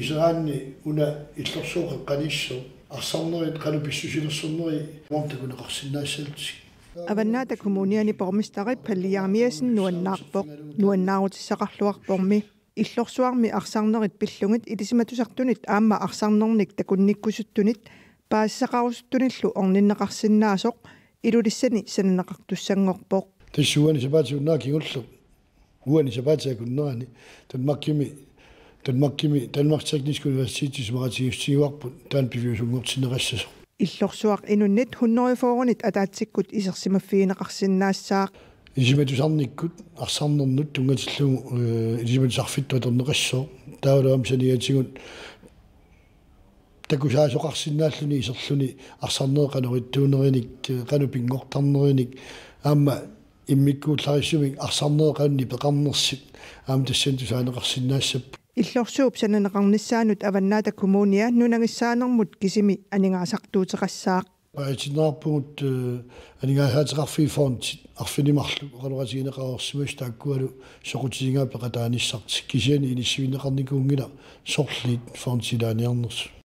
إزراني هنا إتلصوغ القنيش أصنعي قالوا بيسجل أصنعي مامتك هنا قصينا سلتسي أبنى تكمونياني بغمستغي بلي عميسن نو النعبق نو النعوت سغحلوغ بغمي إتلصوغ مي أخصنعي بيسلونت إتسما تسغتونت أما أخصنعي نكتكون نكوستونت باس سغاوستونت لو أغنين قصينا سوق إلوليسني سننقاقتوسنغوغ بغ تشواني سباتي ونا كي نلصب هو نسباتي كنا تنمكيمي Danmarkimi Danmark Tekniske Universitet Maratiivsiuarput taanpiviusungortinerassaso иллорсуақ инуннит хуннерифоорунит атаатсиккут исерсимаффиинеқарсиннаассаақ исиматусарниккут арсарнернут тунгатиллугу э, исиматусарфиттуа тернеқассоо таавалаам саниатигут такусаасоқарсиннааллуни исерлуни арсарнеэ канориттуунериник э, кану пингортарнериник аама иммиккууллариссумик арсарнеэ канни пеқарнерсит аама тассантусаанеқарсиннаассап иллорсуупсананеқарнissaanut avannaata kommunia nunangissaanermut kisimi aningaasartuuteqassaaq paitinaarpugut aningaahaateqarfi font arfinimarluk qaluqatigineqaorsimus taakkualu soqutigingaa peqataanissartik kisiani inissimineqarnikuunngila sorliit fontilaaniarnersu